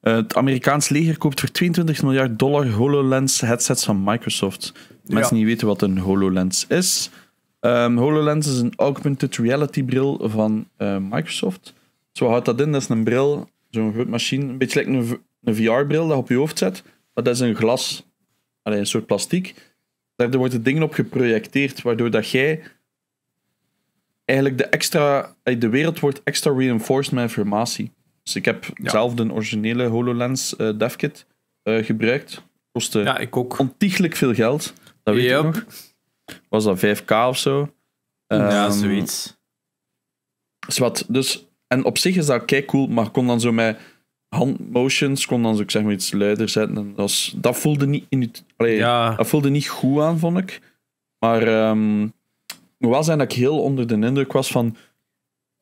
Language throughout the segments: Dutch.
Eh, het Amerikaans leger koopt voor 22 miljard dollar HoloLens headsets van Microsoft. Mensen ja. weten wat een HoloLens is. Ehm, HoloLens is een augmented reality bril van eh, Microsoft. Zo houdt dat in, dat is een bril, zo'n grote machine, een beetje like een, een VR-bril dat je op je hoofd zet. Maar dat is een glas, een soort plastiek. Daar wordt het op geprojecteerd, waardoor dat jij eigenlijk de extra, de wereld wordt extra reinforced met informatie. Dus ik heb zelf de originele HoloLens uh, DevKit uh, gebruikt. Kostte ja, ik ook. ontiegelijk veel geld. Dat weet yep. ik nog. Was dat 5k of zo? ja, ehm, zoiets. Zwat, dus... En op zich is dat kei cool, maar kon dan zo met handmotions, kon dan zo ik zeg maar iets luider zetten. En dat, dat, voelde niet in, allee, ja. dat voelde niet goed aan, vond ik. Maar um, ehm, wel zijn dat ik heel onder de indruk was van...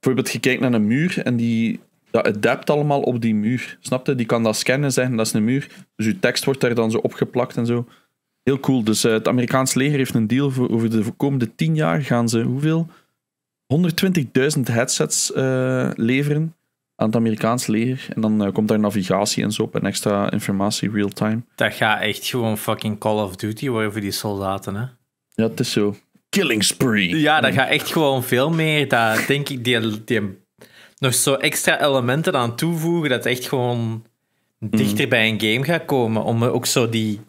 Bijvoorbeeld, je kijkt naar een muur en die dat adapt allemaal op die muur. Snap je? Die kan dat scannen, zeggen dat is een muur. Dus je tekst wordt daar dan zo opgeplakt en zo. Heel cool. Dus eh, het Amerikaans leger heeft een deal voor over de komende tien jaar gaan ze hoeveel? 120.000 headsets eh, leveren aan het Amerikaans leger. En dan eh, komt daar navigatie en zo op en extra informatie real-time. Dat gaat echt gewoon fucking Call of Duty worden voor die soldaten, hè? Ja, het is zo. Killing spree. Ja, dat gaat echt gewoon veel meer. Dat, denk ik, die, die nog zo extra elementen aan toevoegen dat echt gewoon dichter mm. bij een game gaat komen. Om ook zo die,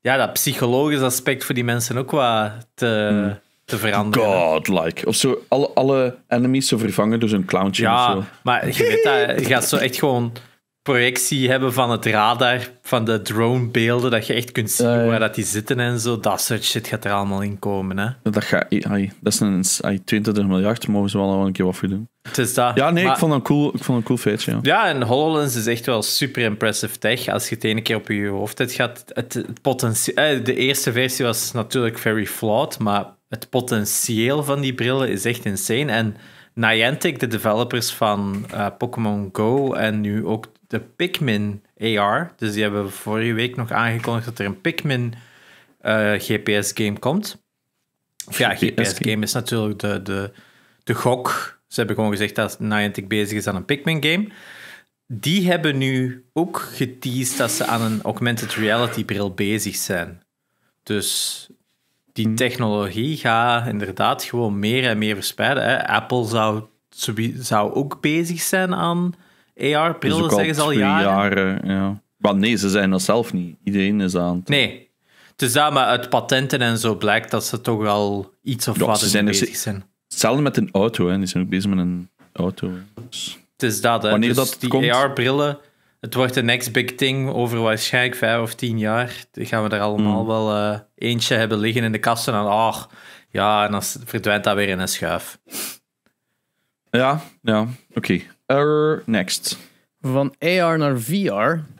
ja, dat psychologisch aspect voor die mensen ook wat te, mm. te veranderen. Godlike. Of zo alle, alle enemies zo vervangen door zo'n clowntje ja, of zo. maar je weet dat, je gaat zo echt gewoon projectie hebben van het radar, van de dronebeelden, dat je echt kunt zien waar dat die zitten en zo. Dat soort shit gaat er allemaal in komen. Hè? Dat, gaat, dat is een 22 miljard, mogen ze wel nog een keer wat doen. Het is dat. Ja, nee, ik, vond een cool, ik vond een cool feitje. Ja. ja. en HoloLens is echt wel super impressive tech. Als je het ene keer op je hoofd hebt gaat het, het potentieel... Eh, de eerste versie was natuurlijk very flawed, maar het potentieel van die brillen is echt insane. En Niantic, de developers van uh, Pokémon Go en nu ook de Pikmin AR. Dus die hebben vorige week nog aangekondigd dat er een Pikmin eh, GPS-game komt. Of ja, GPS-game is natuurlijk de, de, de gok. Ze hebben gewoon gezegd dat Niantic bezig is aan een Pikmin-game. Die hebben nu ook geteased dat ze aan een augmented reality bril bezig zijn. Dus die mhm. technologie gaat inderdaad gewoon meer en meer verspreiden. Hè. Apple zou, zou ook bezig zijn aan AR-brillen, dus zeggen ze al jaren. jaren ja. Maar nee, ze zijn dat zelf niet. Iedereen is aan het... Nee. Het is dus daar, maar uit patenten en zo blijkt dat ze toch al iets of wat ze zijn bezig zijn. Hetzelfde met een auto, hè. die zijn ook bezig met een auto. Dus... Het is Wanneer dus dat die AR-brillen het wordt de next big thing over waarschijnlijk vijf of tien jaar. Dan gaan we er allemaal hmm. wel eh, eentje hebben liggen in de kasten. En oh. ja, en dan verdwijnt dat weer in een schuif. Ja, ja, oké. Okay. next. Van AR naar VR.